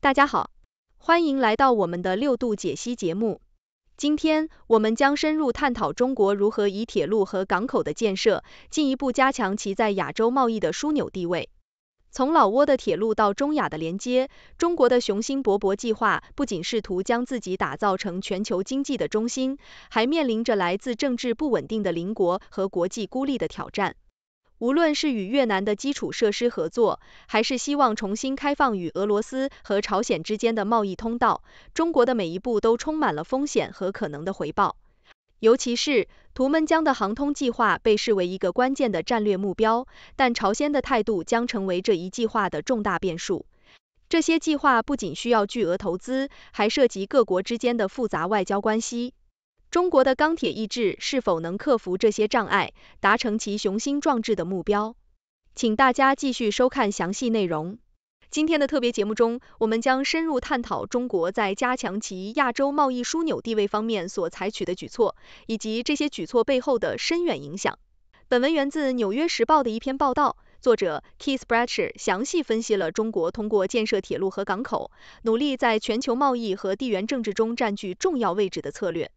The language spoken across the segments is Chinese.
大家好，欢迎来到我们的六度解析节目。今天，我们将深入探讨中国如何以铁路和港口的建设，进一步加强其在亚洲贸易的枢纽地位。从老挝的铁路到中亚的连接，中国的雄心勃勃计划不仅试图将自己打造成全球经济的中心，还面临着来自政治不稳定的邻国和国际孤立的挑战。无论是与越南的基础设施合作，还是希望重新开放与俄罗斯和朝鲜之间的贸易通道，中国的每一步都充满了风险和可能的回报。尤其是图们江的航通计划被视为一个关键的战略目标，但朝鲜的态度将成为这一计划的重大变数。这些计划不仅需要巨额投资，还涉及各国之间的复杂外交关系。中国的钢铁意志是否能克服这些障碍，达成其雄心壮志的目标？请大家继续收看详细内容。今天的特别节目中，我们将深入探讨中国在加强其亚洲贸易枢纽地位方面所采取的举措，以及这些举措背后的深远影响。本文源自《纽约时报》的一篇报道，作者 Keith b r a t c h e r 详细分析了中国通过建设铁路和港口，努力在全球贸易和地缘政治中占据重要位置的策略。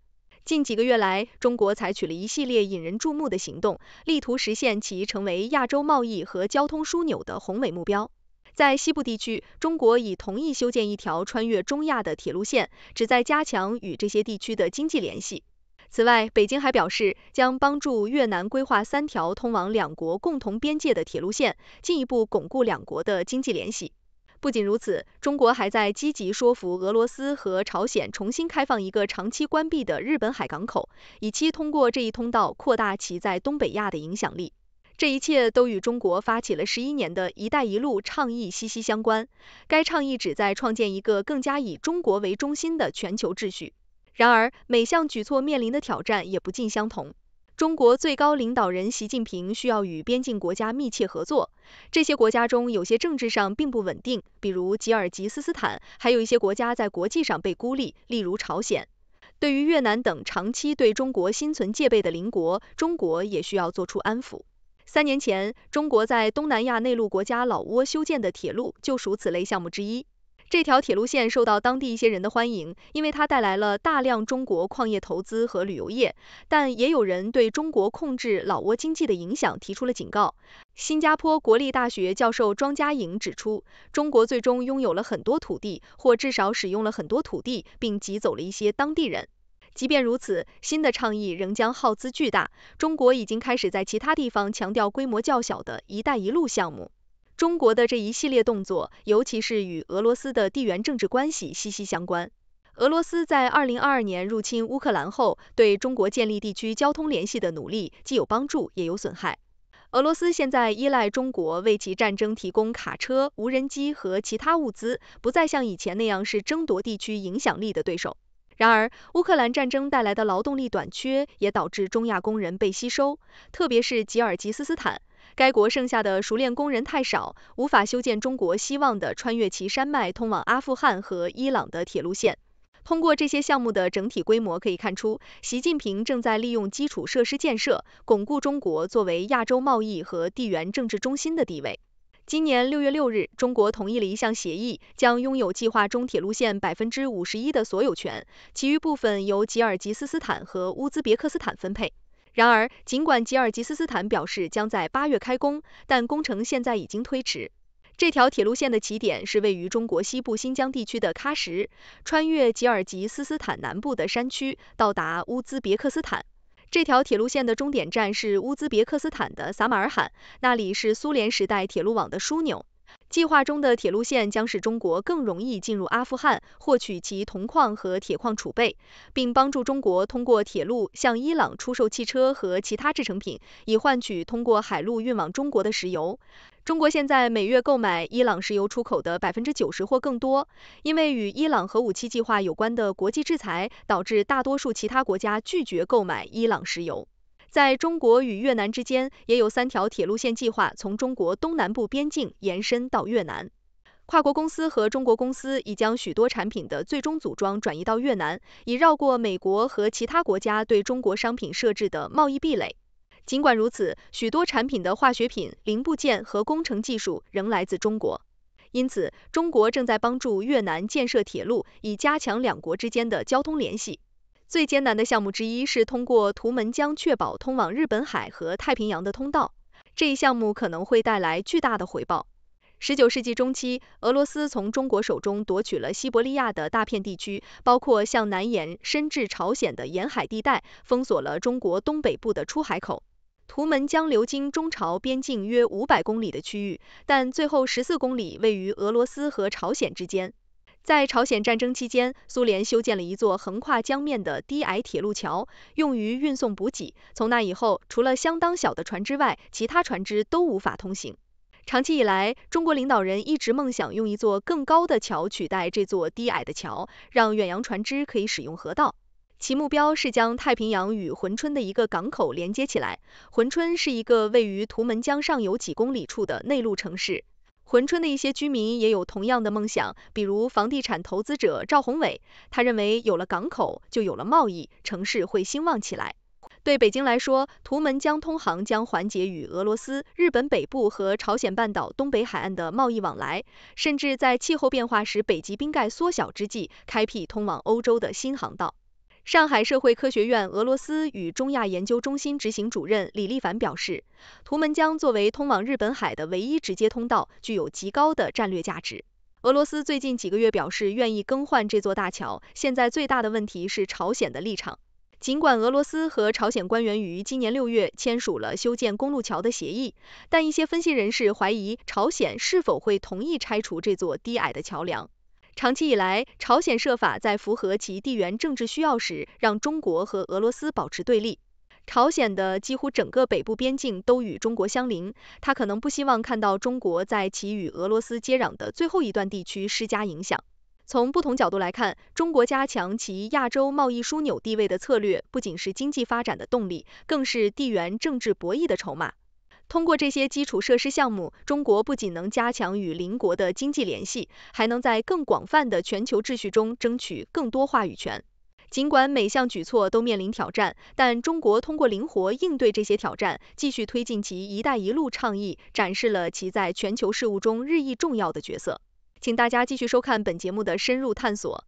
近几个月来，中国采取了一系列引人注目的行动，力图实现其成为亚洲贸易和交通枢纽的宏伟目标。在西部地区，中国已同意修建一条穿越中亚的铁路线，旨在加强与这些地区的经济联系。此外，北京还表示将帮助越南规划三条通往两国共同边界的铁路线，进一步巩固两国的经济联系。不仅如此，中国还在积极说服俄罗斯和朝鲜重新开放一个长期关闭的日本海港口，以期通过这一通道扩大其在东北亚的影响力。这一切都与中国发起了十一年的一带一路倡议息息相关。该倡议旨在创建一个更加以中国为中心的全球秩序。然而，每项举措面临的挑战也不尽相同。中国最高领导人习近平需要与边境国家密切合作。这些国家中，有些政治上并不稳定，比如吉尔吉斯斯坦；还有一些国家在国际上被孤立，例如朝鲜。对于越南等长期对中国心存戒备的邻国，中国也需要做出安抚。三年前，中国在东南亚内陆国家老挝修建的铁路就属此类项目之一。这条铁路线受到当地一些人的欢迎，因为它带来了大量中国矿业投资和旅游业。但也有人对中国控制老挝经济的影响提出了警告。新加坡国立大学教授庄家颖指出，中国最终拥有了很多土地，或至少使用了很多土地，并挤走了一些当地人。即便如此，新的倡议仍将耗资巨大。中国已经开始在其他地方强调规模较小的一带一路项目。中国的这一系列动作，尤其是与俄罗斯的地缘政治关系息息相关。俄罗斯在2022年入侵乌克兰后，对中国建立地区交通联系的努力既有帮助也有损害。俄罗斯现在依赖中国为其战争提供卡车、无人机和其他物资，不再像以前那样是争夺地区影响力的对手。然而，乌克兰战争带来的劳动力短缺也导致中亚工人被吸收，特别是吉尔吉斯斯坦。该国剩下的熟练工人太少，无法修建中国希望的穿越其山脉通往阿富汗和伊朗的铁路线。通过这些项目的整体规模可以看出，习近平正在利用基础设施建设巩固中国作为亚洲贸易和地缘政治中心的地位。今年六月六日，中国同意了一项协议，将拥有计划中铁路线百分之五十一的所有权，其余部分由吉尔吉斯斯坦和乌兹别克斯坦分配。然而，尽管吉尔吉斯斯坦表示将在八月开工，但工程现在已经推迟。这条铁路线的起点是位于中国西部新疆地区的喀什，穿越吉尔吉斯斯坦南部的山区，到达乌兹别克斯坦。这条铁路线的终点站是乌兹别克斯坦的撒马尔罕，那里是苏联时代铁路网的枢纽。计划中的铁路线将使中国更容易进入阿富汗，获取其铜矿和铁矿储备，并帮助中国通过铁路向伊朗出售汽车和其他制成品，以换取通过海路运往中国的石油。中国现在每月购买伊朗石油出口的百分之九十或更多，因为与伊朗核武器计划有关的国际制裁导致大多数其他国家拒绝购买伊朗石油。在中国与越南之间，也有三条铁路线计划从中国东南部边境延伸到越南。跨国公司和中国公司已将许多产品的最终组装转移到越南，以绕过美国和其他国家对中国商品设置的贸易壁垒。尽管如此，许多产品的化学品、零部件和工程技术仍来自中国。因此，中国正在帮助越南建设铁路，以加强两国之间的交通联系。最艰难的项目之一是通过图门江确保通往日本海和太平洋的通道。这一项目可能会带来巨大的回报。十九世纪中期，俄罗斯从中国手中夺取了西伯利亚的大片地区，包括向南延伸至朝鲜的沿海地带，封锁了中国东北部的出海口。图门江流经中朝边境约五百公里的区域，但最后十四公里位于俄罗斯和朝鲜之间。在朝鲜战争期间，苏联修建了一座横跨江面的低矮铁路桥，用于运送补给。从那以后，除了相当小的船只外，其他船只都无法通行。长期以来，中国领导人一直梦想用一座更高的桥取代这座低矮的桥，让远洋船只可以使用河道。其目标是将太平洋与珲春的一个港口连接起来。珲春是一个位于图们江上游几公里处的内陆城市。珲春的一些居民也有同样的梦想，比如房地产投资者赵宏伟，他认为有了港口，就有了贸易，城市会兴旺起来。对北京来说，图们江通航将缓解与俄罗斯、日本北部和朝鲜半岛东北海岸的贸易往来，甚至在气候变化使北极冰盖缩小之际，开辟通往欧洲的新航道。上海社会科学院俄罗斯与中亚研究中心执行主任李立凡表示，图们江作为通往日本海的唯一直接通道，具有极高的战略价值。俄罗斯最近几个月表示愿意更换这座大桥，现在最大的问题是朝鲜的立场。尽管俄罗斯和朝鲜官员于今年六月签署了修建公路桥的协议，但一些分析人士怀疑朝鲜是否会同意拆除这座低矮的桥梁。长期以来，朝鲜设法在符合其地缘政治需要时，让中国和俄罗斯保持对立。朝鲜的几乎整个北部边境都与中国相邻，他可能不希望看到中国在其与俄罗斯接壤的最后一段地区施加影响。从不同角度来看，中国加强其亚洲贸易枢纽地位的策略，不仅是经济发展的动力，更是地缘政治博弈的筹码。通过这些基础设施项目，中国不仅能加强与邻国的经济联系，还能在更广泛的全球秩序中争取更多话语权。尽管每项举措都面临挑战，但中国通过灵活应对这些挑战，继续推进其“一带一路”倡议，展示了其在全球事务中日益重要的角色。请大家继续收看本节目的深入探索。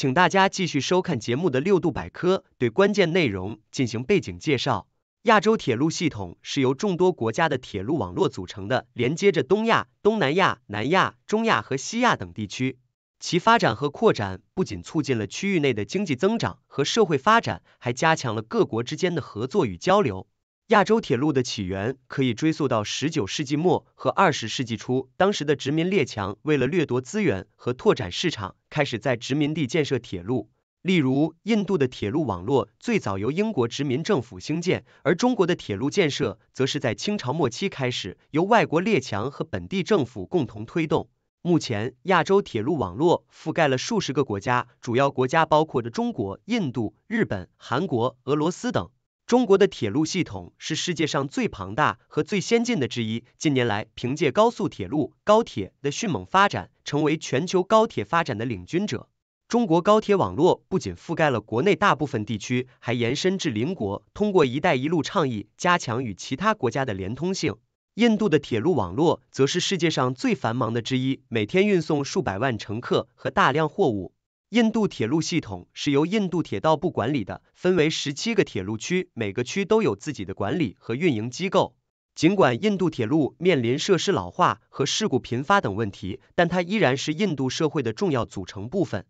请大家继续收看节目的六度百科，对关键内容进行背景介绍。亚洲铁路系统是由众多国家的铁路网络组成的，连接着东亚、东南亚、南亚、中亚和西亚等地区。其发展和扩展不仅促进了区域内的经济增长和社会发展，还加强了各国之间的合作与交流。亚洲铁路的起源可以追溯到十九世纪末和二十世纪初。当时的殖民列强为了掠夺资源和拓展市场，开始在殖民地建设铁路。例如，印度的铁路网络最早由英国殖民政府兴建，而中国的铁路建设则是在清朝末期开始，由外国列强和本地政府共同推动。目前，亚洲铁路网络覆盖了数十个国家，主要国家包括着中国、印度、日本、韩国、俄罗斯等。中国的铁路系统是世界上最庞大和最先进的之一。近年来，凭借高速铁路（高铁）的迅猛发展，成为全球高铁发展的领军者。中国高铁网络不仅覆盖了国内大部分地区，还延伸至邻国，通过“一带一路”倡议加强与其他国家的连通性。印度的铁路网络则是世界上最繁忙的之一，每天运送数百万乘客和大量货物。印度铁路系统是由印度铁道部管理的，分为十七个铁路区，每个区都有自己的管理和运营机构。尽管印度铁路面临设施老化和事故频发等问题，但它依然是印度社会的重要组成部分。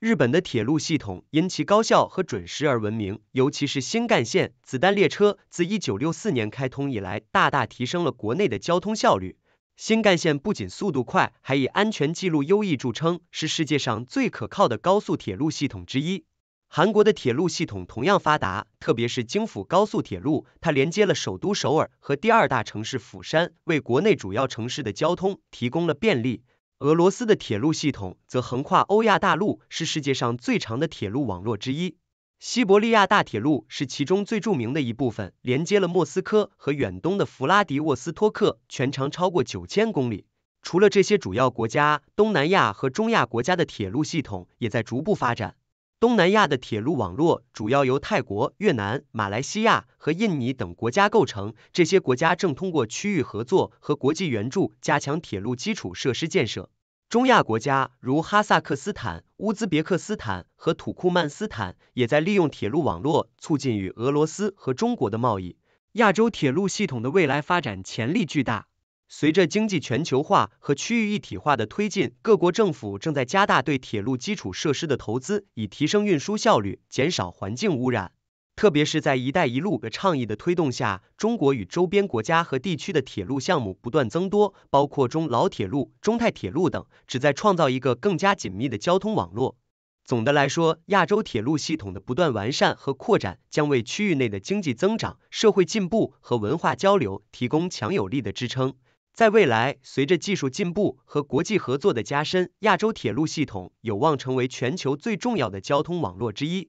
日本的铁路系统因其高效和准时而闻名，尤其是新干线子弹列车，自1964年开通以来，大大提升了国内的交通效率。新干线不仅速度快，还以安全记录优异著称，是世界上最可靠的高速铁路系统之一。韩国的铁路系统同样发达，特别是京釜高速铁路，它连接了首都首尔和第二大城市釜山，为国内主要城市的交通提供了便利。俄罗斯的铁路系统则横跨欧亚大陆，是世界上最长的铁路网络之一。西伯利亚大铁路是其中最著名的一部分，连接了莫斯科和远东的符拉迪沃斯托克，全长超过九千公里。除了这些主要国家，东南亚和中亚国家的铁路系统也在逐步发展。东南亚的铁路网络主要由泰国、越南、马来西亚和印尼等国家构成，这些国家正通过区域合作和国际援助加强铁路基础设施建设。中亚国家如哈萨克斯坦、乌兹别克斯坦和土库曼斯坦也在利用铁路网络促进与俄罗斯和中国的贸易。亚洲铁路系统的未来发展潜力巨大。随着经济全球化和区域一体化的推进，各国政府正在加大对铁路基础设施的投资，以提升运输效率，减少环境污染。特别是在“一带一路”倡议的推动下，中国与周边国家和地区的铁路项目不断增多，包括中老铁路、中泰铁路等，旨在创造一个更加紧密的交通网络。总的来说，亚洲铁路系统的不断完善和扩展，将为区域内的经济增长、社会进步和文化交流提供强有力的支撑。在未来，随着技术进步和国际合作的加深，亚洲铁路系统有望成为全球最重要的交通网络之一。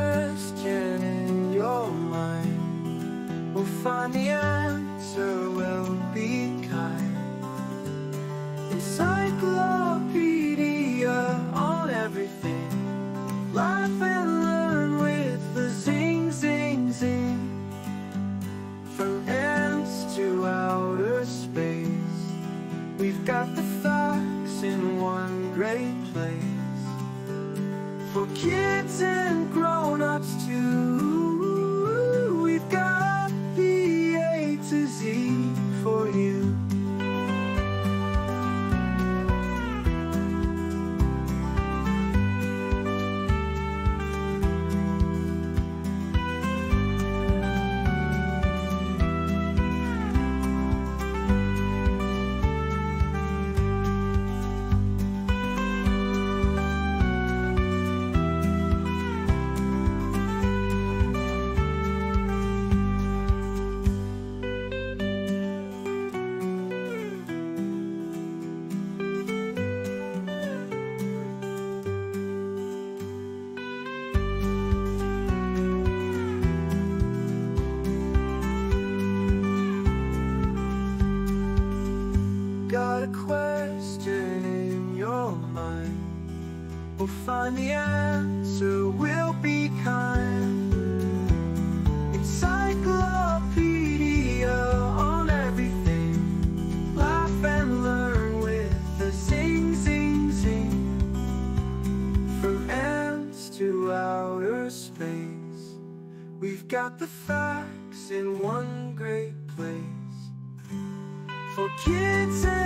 Funny. we will find the answer we will be kind. Encyclopedia on everything. Laugh and learn with the zing, zing, zing. From ants to outer space, we've got the facts in one great place. For kids